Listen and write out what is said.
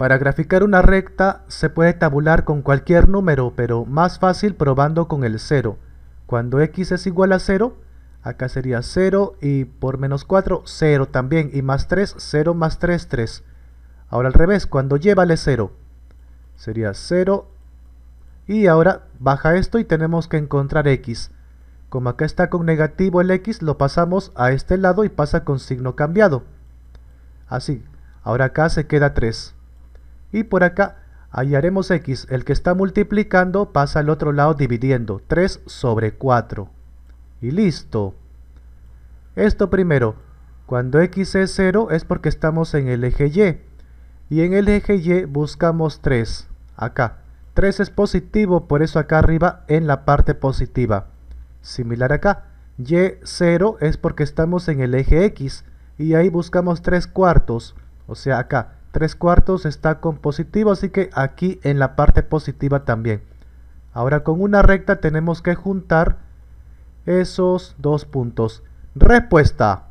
Para graficar una recta se puede tabular con cualquier número, pero más fácil probando con el 0. Cuando x es igual a 0, acá sería 0 y por menos 4, 0 también, y más 3, 0 más 3, 3. Ahora al revés, cuando y vale 0, sería 0 y ahora baja esto y tenemos que encontrar x. Como acá está con negativo el x, lo pasamos a este lado y pasa con signo cambiado. Así, ahora acá se queda 3. Y por acá hallaremos x. El que está multiplicando pasa al otro lado dividiendo. 3 sobre 4. Y listo. Esto primero. Cuando x es 0 es porque estamos en el eje y. Y en el eje y buscamos 3. Acá. 3 es positivo, por eso acá arriba en la parte positiva. Similar acá. Y 0 es porque estamos en el eje X. Y ahí buscamos 3 cuartos. O sea acá. 3 cuartos está con positivo, así que aquí en la parte positiva también. Ahora con una recta tenemos que juntar esos dos puntos. Respuesta.